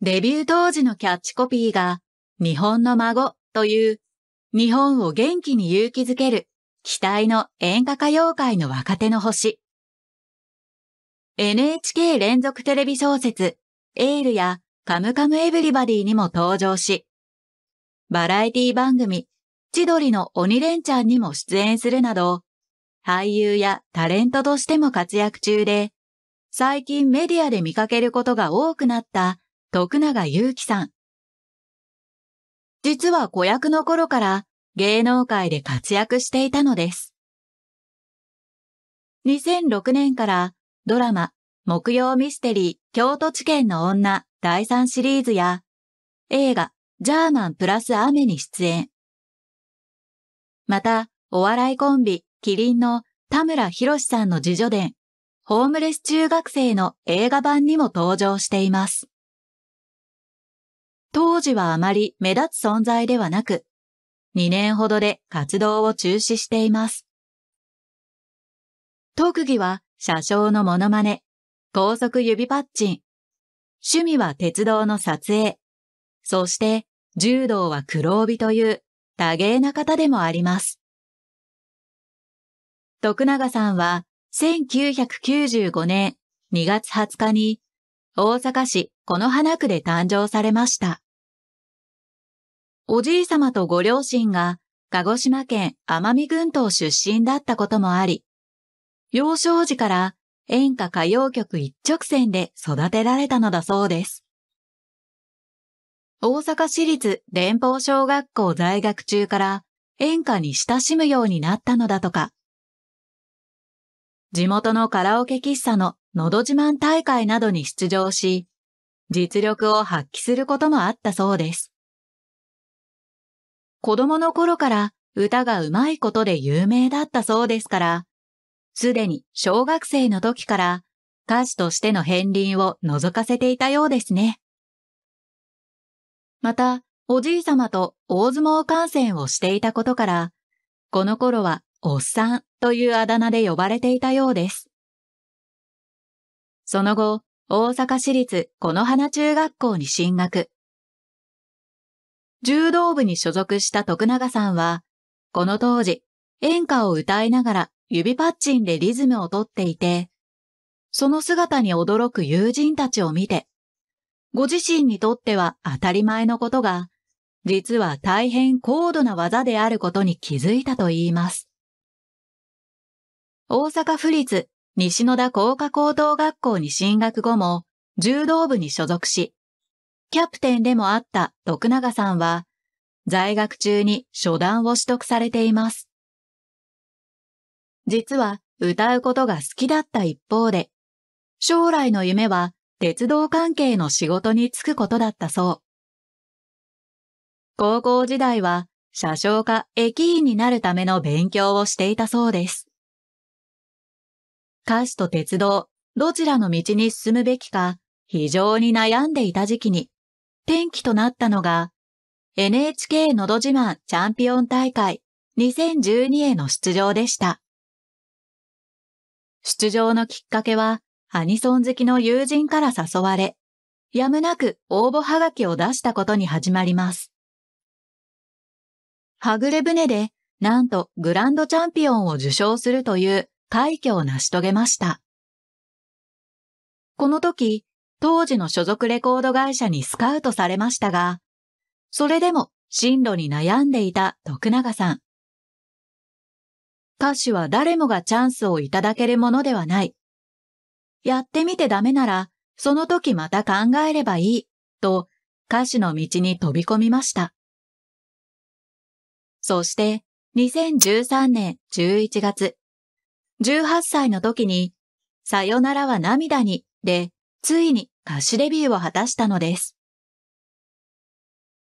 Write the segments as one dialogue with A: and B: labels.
A: デビュー当時のキャッチコピーが、日本の孫という、日本を元気に勇気づける、期待の演歌歌謡界の若手の星。NHK 連続テレビ小説、エールやカムカムエヴリバディにも登場し、バラエティ番組、千鳥の鬼レンチャンにも出演するなど、俳優やタレントとしても活躍中で、最近メディアで見かけることが多くなった徳永祐希さん。実は子役の頃から芸能界で活躍していたのです。2006年からドラマ、木曜ミステリー、京都地検の女第3シリーズや映画、ジャーマンプラス雨に出演。また、お笑いコンビ、キリンの田村博さんの自叙伝、ホームレス中学生の映画版にも登場しています。当時はあまり目立つ存在ではなく、2年ほどで活動を中止しています。特技は車掌のモノマネ、高速指パッチン、趣味は鉄道の撮影、そして柔道は黒帯という多芸な方でもあります。徳永さんは1995年2月20日に大阪市此花区で誕生されました。おじい様とご両親が鹿児島県奄美群島出身だったこともあり、幼少時から演歌歌謡曲一直線で育てられたのだそうです。大阪市立連邦小学校在学中から演歌に親しむようになったのだとか。地元のカラオケ喫茶ののど自慢大会などに出場し、実力を発揮することもあったそうです。子供の頃から歌がうまいことで有名だったそうですから、すでに小学生の時から歌手としての片鱗を覗かせていたようですね。また、おじい様と大相撲観戦をしていたことから、この頃はおっさんというあだ名で呼ばれていたようです。その後、大阪市立この花中学校に進学。柔道部に所属した徳永さんは、この当時、演歌を歌いながら指パッチンでリズムをとっていて、その姿に驚く友人たちを見て、ご自身にとっては当たり前のことが、実は大変高度な技であることに気づいたと言います。大阪府立西野田工科高等学校に進学後も柔道部に所属し、キャプテンでもあった徳永さんは、在学中に初段を取得されています。実は歌うことが好きだった一方で、将来の夢は鉄道関係の仕事に就くことだったそう。高校時代は車掌か駅員になるための勉強をしていたそうです。歌手と鉄道、どちらの道に進むべきか非常に悩んでいた時期に、転機となったのが、NHK のど自慢チャンピオン大会2012への出場でした。出場のきっかけは、アニソン好きの友人から誘われ、やむなく応募はがきを出したことに始まります。はぐれ船で、なんとグランドチャンピオンを受賞するという快挙を成し遂げました。この時、当時の所属レコード会社にスカウトされましたが、それでも進路に悩んでいた徳永さん。歌手は誰もがチャンスをいただけるものではない。やってみてダメなら、その時また考えればいい、と歌手の道に飛び込みました。そして、2013年11月、18歳の時に、さよならは涙にでついに歌手デビューを果たしたのです。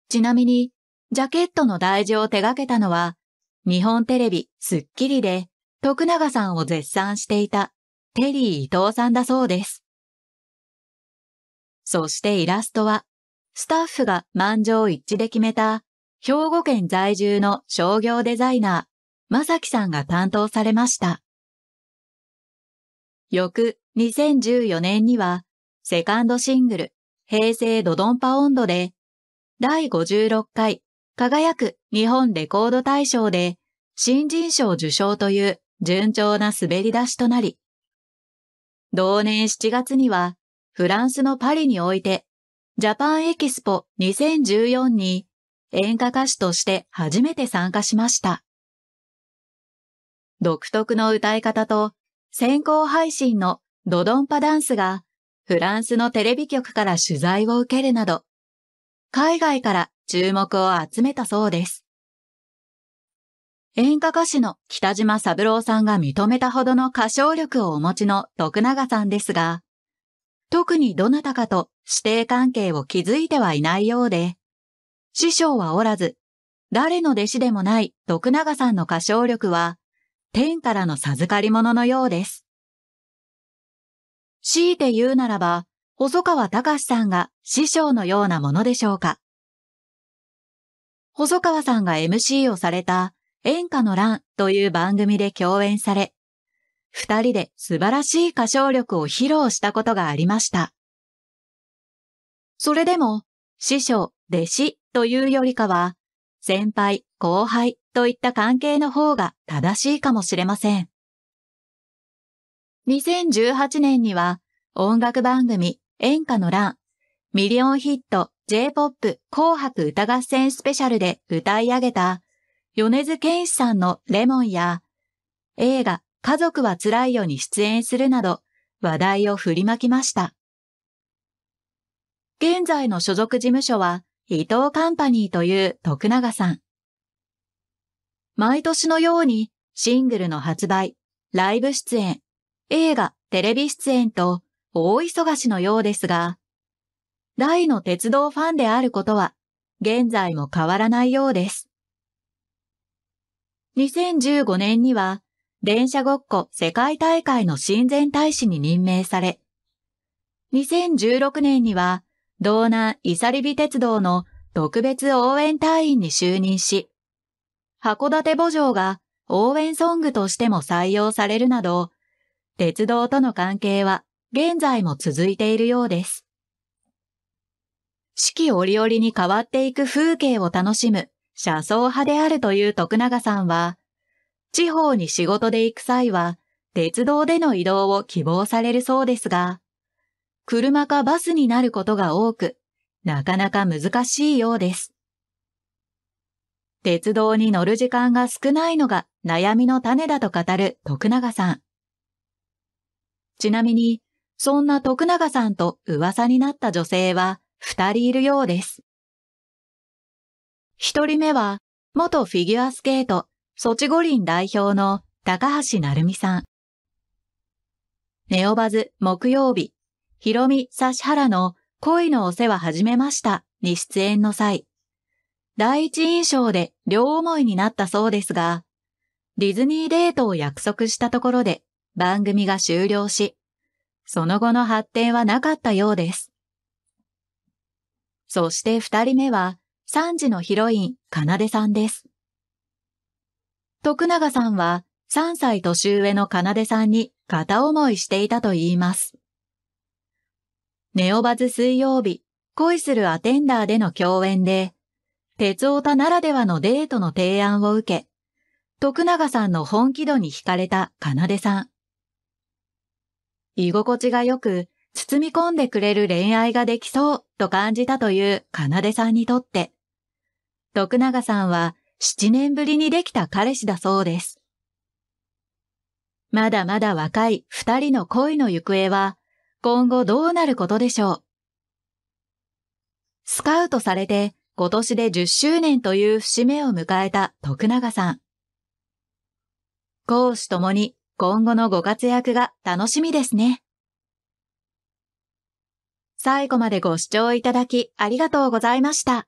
A: ちなみに、ジャケットの大事を手掛けたのは、日本テレビスッキリで徳永さんを絶賛していたテリー伊藤さんだそうです。そしてイラストは、スタッフが満場一致で決めた、兵庫県在住の商業デザイナー、まさきさんが担当されました。翌2014年には、セカンドシングル、平成ドドンパ音頭で、第56回、輝く日本レコード大賞で、新人賞受賞という順調な滑り出しとなり、同年7月には、フランスのパリにおいて、ジャパンエキスポ2014に演歌歌手として初めて参加しました。独特の歌い方と先行配信のドドンパダンスがフランスのテレビ局から取材を受けるなど、海外から注目を集めたそうです。演歌歌手の北島三郎さんが認めたほどの歌唱力をお持ちの徳永さんですが、特にどなたかと指定関係を築いてはいないようで、師匠はおらず、誰の弟子でもない徳永さんの歌唱力は、天からの授かり物のようです。強いて言うならば、細川隆さんが師匠のようなものでしょうか。細川さんが MC をされた演歌の乱という番組で共演され、二人で素晴らしい歌唱力を披露したことがありました。それでも、師匠、弟子というよりかは、先輩、後輩といった関係の方が正しいかもしれません。2018年には音楽番組演歌の欄、ミリオンヒット J-POP 紅白歌合戦スペシャルで歌い上げた米津玄師さんのレモンや映画家族は辛いよに出演するなど話題を振りまきました。現在の所属事務所は伊藤カンパニーという徳永さん。毎年のようにシングルの発売、ライブ出演、映画、テレビ出演と大忙しのようですが、大の鉄道ファンであることは現在も変わらないようです。2015年には電車ごっこ世界大会の親善大使に任命され、2016年には道南イサリビ鉄道の特別応援隊員に就任し、函館墓場が応援ソングとしても採用されるなど、鉄道との関係は現在も続いているようです。四季折々に変わっていく風景を楽しむ車窓派であるという徳永さんは、地方に仕事で行く際は、鉄道での移動を希望されるそうですが、車かバスになることが多く、なかなか難しいようです。鉄道に乗る時間が少ないのが悩みの種だと語る徳永さん。ちなみに、そんな徳永さんと噂になった女性は二人いるようです。一人目は、元フィギュアスケート、ソチ五輪代表の高橋成美さん。ネオバズ木曜日、ミ・サシ指原の恋のお世話始めましたに出演の際、第一印象で両思いになったそうですが、ディズニーデートを約束したところで番組が終了し、その後の発展はなかったようです。そして二人目は、三時のヒロイン、かなでさんです。徳永さんは、3歳年上のかなでさんに片思いしていたと言います。ネオバズ水曜日、恋するアテンダーでの共演で、鉄オタならではのデートの提案を受け、徳永さんの本気度に惹かれたかなでさん。居心地が良く、包み込んでくれる恋愛ができそうと感じたというかなでさんにとって、徳永さんは7年ぶりにできた彼氏だそうです。まだまだ若い二人の恋の行方は今後どうなることでしょう。スカウトされて今年で10周年という節目を迎えた徳永さん。講師ともに今後のご活躍が楽しみですね。最後までご視聴いただきありがとうございました。